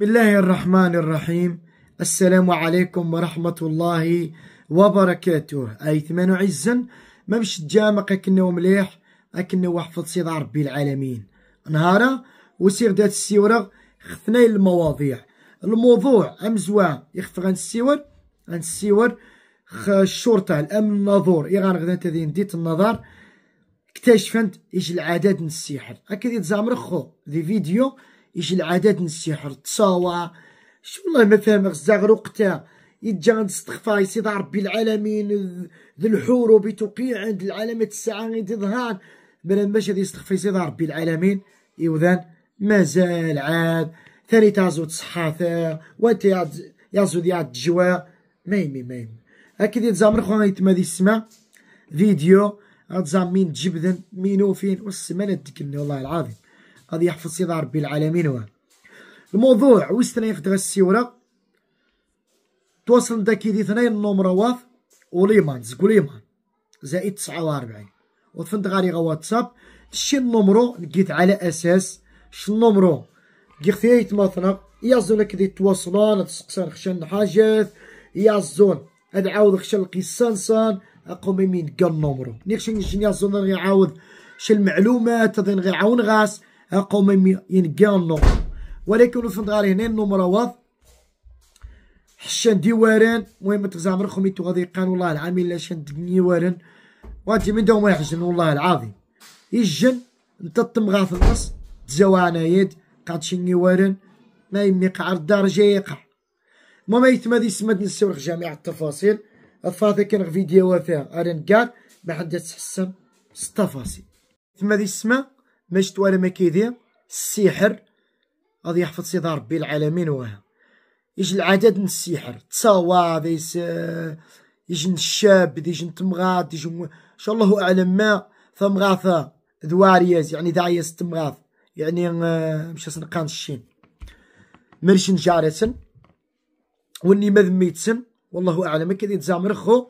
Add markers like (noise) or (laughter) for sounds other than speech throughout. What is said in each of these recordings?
بالله الرحمن الرحيم السلام عليكم ورحمة الله وبركاته أي ثمان عزا ما مش تجامق أكنو مليح أكنا وحفظ صيد رب العالمين نهارا وسير دات السيورة خثنا المواضيع الموضوع أمزوا يخف عن السيور عن السيور الشرطة الأمن النظور إيغان غدا تذين ديت النظر اكتشفت إيش العدد من السحر أكيد زعم خو دي فيديو يجي العدد من السحر تصاوى شو والله ما فاهم غزا غير وقتها عند غنستغفى يسيد ربي العالمين ذي الحروب توقيع عند العلامة الساعة غادي تظهر بلا ماشي غادي يستغفى يسيد ربي العالمين يوذان مازال عاد ثاني تازو تصحاثا وانت يازو عاد الجوا ما يمي ما اكيد يتزامر خونا يتما ذي السما فيديو مين تجبدن مينوفين والسما نديك والله العظيم غادي يحفظ سيدي ربي العالمين واه الموضوع وستنين في السيوره تواصل داكي دي ثنين النومرا واث وليمان زقوليمان زائد تسعة واربعين وتفند غاري غا واتساب شي النومرو لقيت على اساس شي النومرو كي خفيه يتماثنا يازون كدي تواصلون تسقسان خشان حاجات يازون هاد عاود خشان سان اقوم يمين كان نومرو نيخشن نجي يازون غيعاود شي المعلومات غيعاون غاس قوم ينكاو النومبر ولكن وصلت غير هنا النومبر واض حشان ديوارن المهم تغزا عمركم يتو غادي يقان والله العام الا شان ديوارن وغادي من دوما يحجن والله العظيم يجن انت تمغى في النص تزاوى عنا يد قاد شني وارن ما يمي الدار جاي يقع المهم يتما دي سمد نسورخ جميع التفاصيل الفاضي كان فيديو فيها ارن كار ما حد تحسن التفاصيل تما دي السما مشت ولا ما كيدير السحر غادي يحفظ سيدي ربي العالمين وها يجي العدد من السحر تصاوى آه، يجي الشاب يجي تمغاط يجي ان شاء الله اعلم ما فمغاثا دوارياز يعني ست تمغاث يعني آه، مش سنقان الشين مرشن جارسن واني ما ذميتسن والله اعلم كذا تزامر خو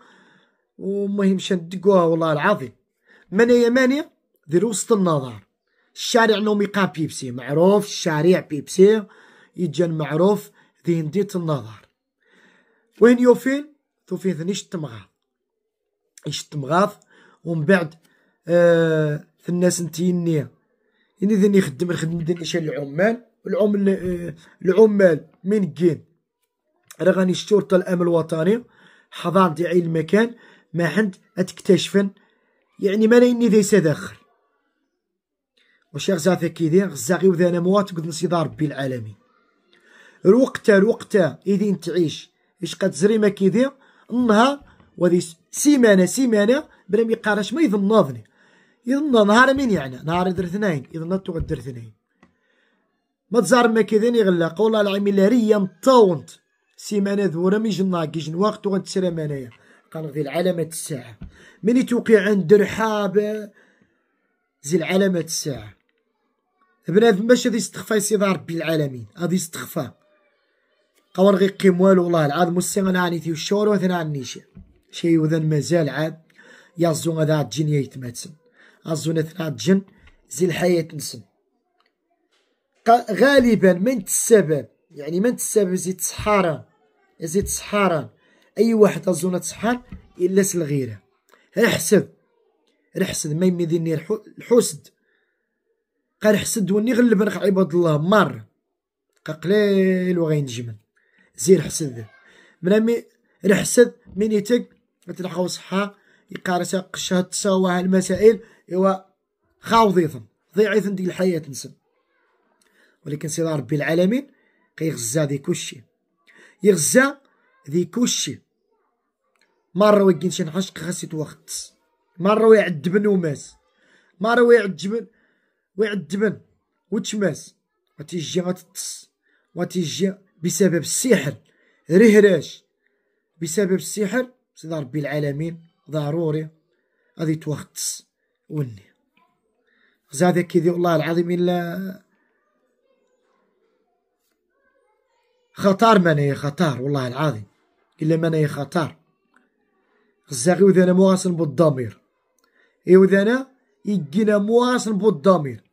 ومهم شندقوها والله العظيم من يماني ذي وسط النظر الشارع نومي قام بيبسي معروف شارع بيبسي يجن معروف ذي نديت النظر وين يوفين توفين تمغاض ايش تمغاض ومن بعد آه الناس نتيني إني ذني خدم الخدمة ديال شال العمال العمال آه، العمال من كين رغاني الشرطة الأمن الوطني حضان ديال المكان ما عند أتكتشفن يعني ما إني ذي سداخر واش غزا كي دير غزا غي وذانا موات قد نصيدا ربي العالمين الوقت الوقت إذين تعيش إيش قد زري ما دير النهار وذي سيمانة سيمانة بلا ما يقارش ما يظن ناظني يظن نهار مين يعني نهار در اثنين يظن تو در اثنين ما تزار ما كيدين يغلق قول العمي لا ريا نطاونت سيمانة ذورا مي جنا كيجن وقت وغنتسلم انايا قال غير العلامة الساعة من توقيع عند رحاب زي العلامة الساعة بنادم باش غادي يستخفى يسيدي ربي العالمين غادي يستخفى قوان قيم والو والله العظيم عاني تي والشور وثنا عني شي وذن مازال عاد زون هذا الجن يتماتسن ازون اثنا الجن زي الحياة نسن غالبا من السبب يعني من السبب زي تسحارا زي تسحارا اي واحد ازون تسحار الا سلغيره الحسد الحسد ما يمديني الحسد قال حسد وني غلب رق عباد الله مر قليل وغينجمن زير حسد من امي الحسد من يتك تلقاو صحة يقارس قشها تساوى هالمسائل إوا خاوضيثن ضيعيثن ديك الحياة نسم ولكن سيدي ربي العالمين كيغزا ذي كلشي يغزا ذي كلشي مرة ويكين شي نحشق خاص يتوخت مرة ويعذب نوماس مرة جبن ويعذبن وتشماس وتيجي غتطس وتيجي بسبب السحر رهراش بسبب السحر سيد ربي العالمين ضروري غادي توختس وني زاد كيدي والله العظيم الا خطر منايا خطر والله العظيم الا منايا خطر غزاغي وذانا مواصل بالضمير اي وذانا يقينا مواصل بالضمير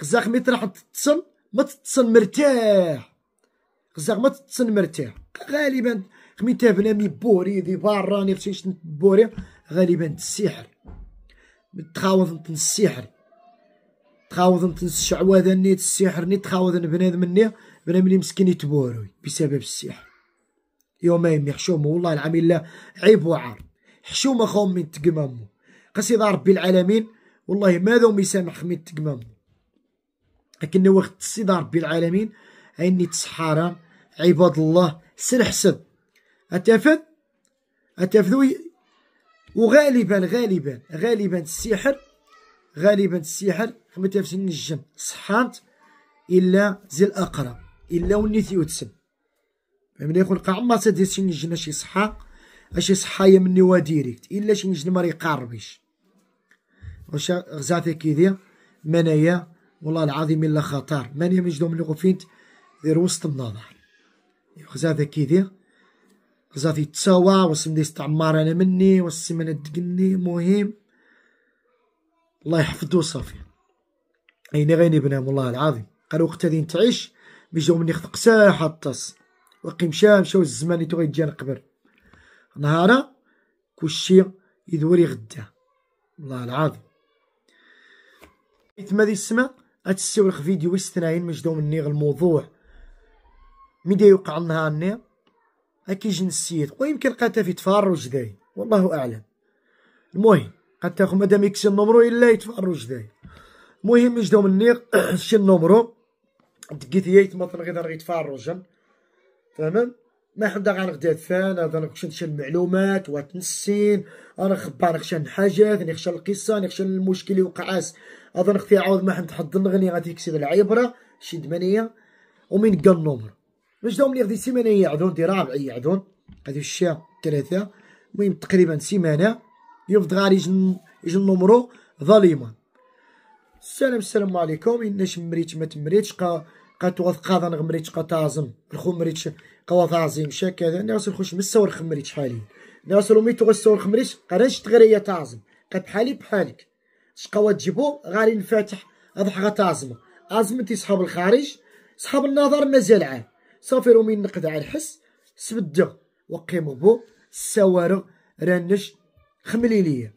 خصك ميت تروح تتصل ما تتصل مرتاح خصك ما تتصل مرتاح غالبا خمي تافنا مي بوري دي باراني خصنيش بوري غالبا السحر تخاوض نتن السحر تخاوض نتن الشعوذة نيت السحر نيت تخاوض بنادم ني بنادم لي مسكين يتبوروي بسبب السحر يومين حشومه والله العام الا عيب وعار حشومه خوم من تقمامو قصيدة ربي العالمين والله ماذا يسامح من تقمامو لكن وقت السيدة ربي العالمين اني تسحارا عباد الله سر حسد أتفد أتفدو وغالبا غالبا غالبا السحر غالبا السحر كما تفسين النجم صحانت إلا زي الأقرب إلا ونيتي وتسن فهمني يقول قاع تدير شي نجم اش صحا اش يصحى مني وديريكت إلا شي نجم ما يقاربيش واش غزاتي كيدير منايا والله العظيم الا خطر من يمجدو من غفنت دير وسط النظر خزافة كي دير خزافة يتساوى وسم ديس استعمار انا مني وسم انا تقني مهم الله يحفظو صافي اين غيني بنام والله العظيم قال وقت اللي نتعيش بيجو مني خذ ساحة الطاس وقي مشا مشاو الزمان يتو غيجي قبر نهارا كلشي يدوري غدا والله العظيم ما ذي السماء اتسيورخ فيديو استناين مجدو مني الموضوع مي يوقع النهار ني جنسيت نسيت ويمكن قاتا في تفرج داي والله اعلم المهم قد تاخو مادام يكسر النمرو الا يتفرج داي المهم مجدو مني (clears throat) شي النمرو دقيت هي يتمطن غير يتفرج تمام ما حدا غنغدا فان انا خشى نشر المعلومات وتنسين انا خبار خشن الحاجات انا خشن القصه انا خشن المشكل اللي اس اظن اختي عاود ما حد تحضن غني غادي يكسب العبره شي دمانيه ومن قال النومر باش داوم لي غادي سيمانه يعدون دي رابع يعدون هادو الشا ثلاثه المهم تقريبا سيمانه يفض غار يجي يجي النومرو ظالما السلام السلام عليكم إن شمريت ما تمريتش قا قاتوغ قاضا غمريتش قطازم الخمريتش شاك هذا ناس نخش من السور خمريتش حالي ناس روميتو السور خمريتش تغريا تازم تعزم بحالي بحالك شقوا تجيبو غاري نفاتح اضح ازم انت صحاب الخارج صحاب النظر مازال عام صافي رومي نقد على الحس سبد وقيمو بو السوارغ رانش خملي ليا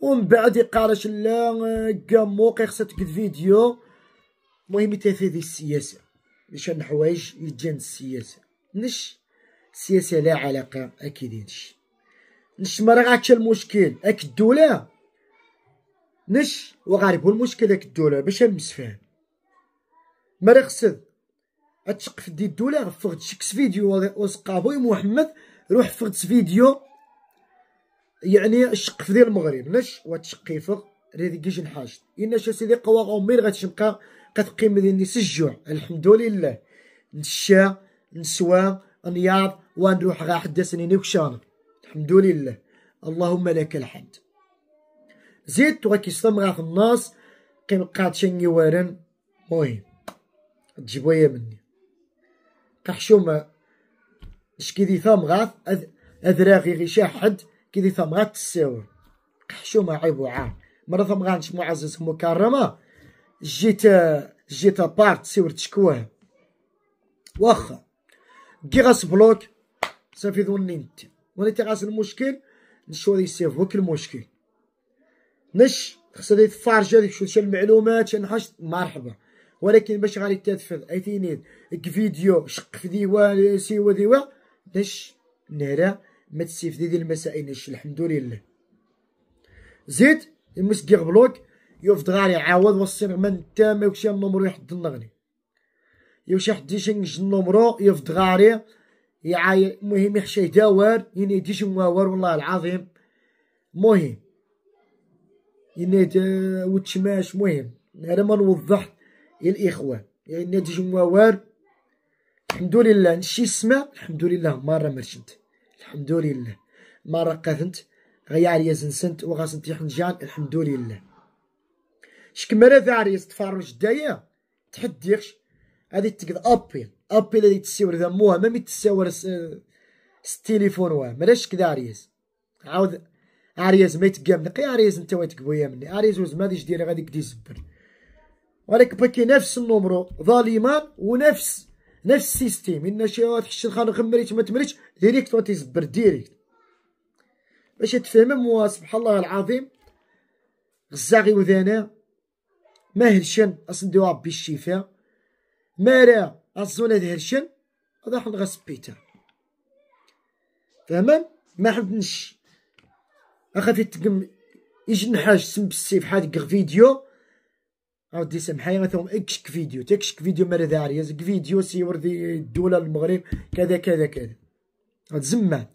ومن بعد يقارش لا كامو خصها تقد فيديو المهم يتافى ديال السياسه شحال الحوايج يتجان السياسه نش السياسه لا علاقه اكيد نش نش ما راه المشكل اك الدوله نش وغارب هو المشكل اك الدوله باش نمسفهم ما راه خصك اتشقف دي الدوله غفغت شكس فيديو بوي محمد روح فغت فيديو يعني في ديال المغرب نش وتشقيفه راه ديك جنحاج إن سيدي قوا أمير غتشنقى كتبقي مدينة الجوع الحمد لله نشا نسوى نياض ونروح غا حدا سنيني وكشانا الحمد لله اللهم لك الحمد زيد وغا كيستمر في الناس قاعد شني وارن مهم يا مني كحشومة شكي دي ثام اذ أذراغي غي شاحد كي دي ثام غاث تساور كحشومة عيب وعار مرة ثام غانش معزز مكرمة جيت جيت ابارت سيورت شكواه واخا كي غاس بلوك صافي ظني نتي وليتي غاس المشكل نشوف سيف هوك المشكل نش خصها تفارجا ديك شويه المعلومات نحاش مرحبا ولكن باش غادي تدفع ايتينيد فيديو شق في ديوان سيوا ديوا باش نرى ما تسيف دي, دي المسائل الحمد لله زيد المسكيغ بلوك يوفد غاري عاود وصير من تام وكشي النمرو يحد النغني يوشي حد يشنج نمرو يوفد غاري يعاي مهم يحشي داور ديش مواور والله العظيم مهم دا آه، وتشماش مهم غير ما نوضح الإخوة ديش مواور الحمد لله نشي السما الحمد لله مرة مرشنت الحمد لله مرة قاثنت غيار يزنسنت وغاسنت يحنجان الحمد لله شكمرا ذاري تفرج دايا تحديخش هادي تقد ابي ابي اللي تسيور ذا موها مامي تسيور ستيليفون واه مالاش كدا عريس عاود عريس ما يتقام نقي عريس انت وين تقبويا مني عريس وز ما ديش غادي كدي زبر ولكن باكي نفس النومرو ظاليمان ونفس نفس السيستيم ان شي واحد حش الخان غمريت ما تمريتش ديريكت وانت زبر ديريكت باش تفهم سبحان الله العظيم غزاغي وذانا ما هرشن اصنديو ربي الشفاء مارا راه الزونة هرشن هذا حنا غسبيتا فهما ما حبنش اخافي تقم يجي نحاج سم بالسيف حاد فيديو اودي سامحي مثلا اكشك فيديو تكشك فيديو مارا داري يزك فيديو سيور ذي الدولة المغرب كذا كذا كذا زمان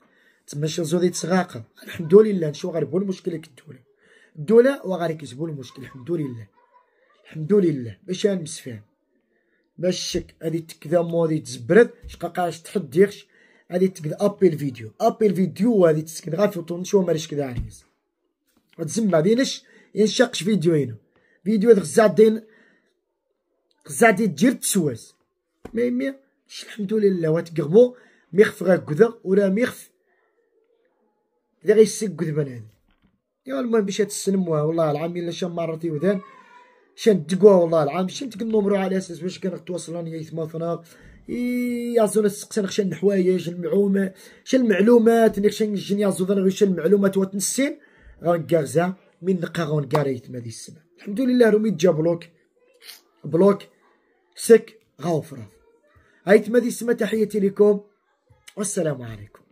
تما شي زودي تسغاقة الحمد لله شو غير بو المشكلة كالدولة الدولة وغير كيجبو المشكل الحمد لله الحمد لله باش نلبس فيهم باش شك هذه تكذا مودي تزبرد شقاقاش تحديخش هذه تكذا ابي الفيديو ابي الفيديو هذه تسكن غير في شو ومارش كذا عريس يعني. تزمع دينش ينشقش هنا فيديو هذا غزادين غزادي تجير تسواز مي مي الحمد لله واتقربو ميخف غا كذا ولا ميخف اللي غيسك كذبان هذا يا المهم باش تسلموها والله العام الا شي مرتي وذان شندقوها والله العام شنتك النومرو على اساس واش كان توصل يا يثما ثنا زول السقسان خشن الحوايج المعومه شن المعلومات اللي خشن نجن يازون غير شن المعلومات وتنسين غنكارزا من نقا غنكارا يثما دي السماء الحمد لله رميت جا بلوك بلوك سك غوفره هاي تما دي السما تحياتي لكم والسلام عليكم